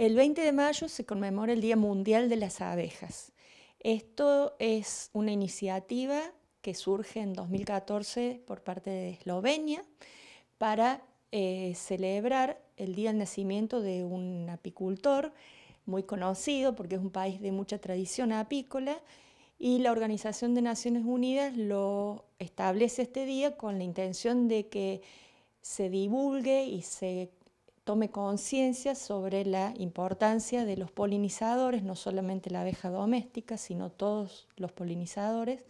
El 20 de mayo se conmemora el Día Mundial de las Abejas. Esto es una iniciativa que surge en 2014 por parte de Eslovenia para eh, celebrar el día del nacimiento de un apicultor muy conocido porque es un país de mucha tradición apícola y la Organización de Naciones Unidas lo establece este día con la intención de que se divulgue y se tome conciencia sobre la importancia de los polinizadores, no solamente la abeja doméstica, sino todos los polinizadores,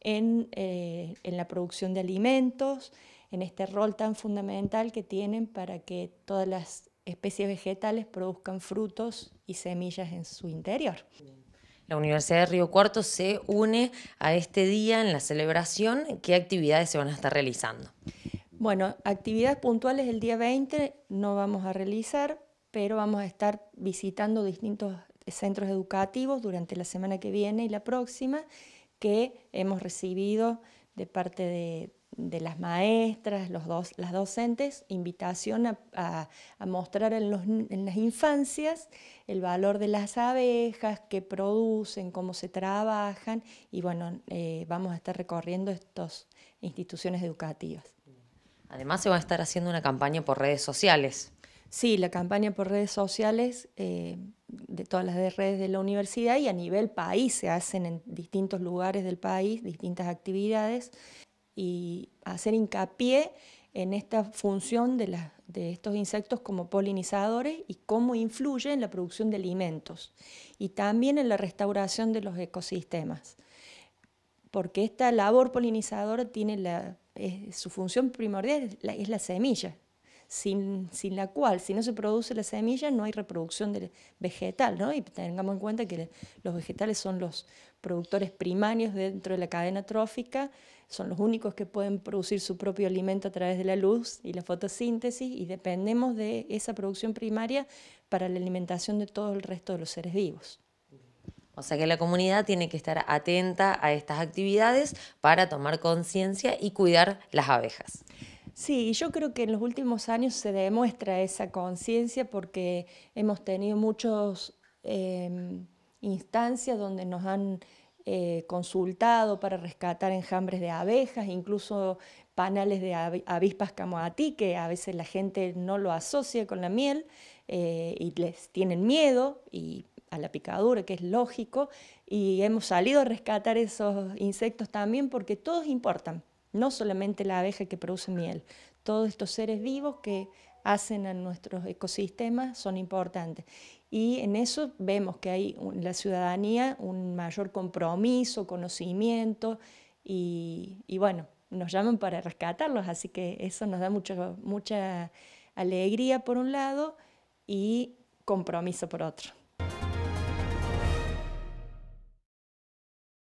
en, eh, en la producción de alimentos, en este rol tan fundamental que tienen para que todas las especies vegetales produzcan frutos y semillas en su interior. La Universidad de Río Cuarto se une a este día en la celebración. ¿Qué actividades se van a estar realizando? Bueno, actividades puntuales el día 20 no vamos a realizar, pero vamos a estar visitando distintos centros educativos durante la semana que viene y la próxima que hemos recibido de parte de, las maestras, los las docentes, invitación a, mostrar en, las infancias el valor de las abejas, qué producen, cómo se trabajan y bueno, eh, vamos a estar recorriendo estas instituciones educativas. Además se va a estar haciendo una campaña por redes sociales. Sí, la campaña por redes sociales, eh, de todas las redes de la universidad y a nivel país se hacen en distintos lugares del país, distintas actividades y hacer hincapié en esta función de, de estos insectos como polinizadores y cómo influye en la producción de alimentos y también en la restauración de los ecosistemas, porque esta labor polinizadora tiene la su función primordial es la, semilla, sin, la cual, si no se produce la semilla, no hay reproducción del vegetal, ¿no? Y tengamos en cuenta que los vegetales son los productores primarios dentro de la cadena trófica, son los únicos que pueden producir su propio alimento a través de la luz y la fotosíntesis, y dependemos de esa producción primaria para la alimentación de todo el resto de los seres vivos. O sea que la comunidad tiene que estar atenta a estas actividades para tomar conciencia y cuidar las abejas. Sí, yo creo que en los últimos años se demuestra esa conciencia porque hemos tenido muchas em, instancias donde nos han eh, consultado para rescatar enjambres de abejas, incluso panales de avispas como a ti, que a veces la gente no lo asocia con la miel eh, y les tienen miedo y a la picadura, que es lógico, y hemos salido a rescatar esos insectos también porque todos importan, no solamente la abeja que produce miel, todos estos seres vivos que hacen a nuestros ecosistemas son importantes. Y en eso vemos que hay en la ciudadanía un mayor compromiso, conocimiento y, bueno, nos llaman para rescatarlos, así que eso nos da mucha alegría por un lado y compromiso por otro.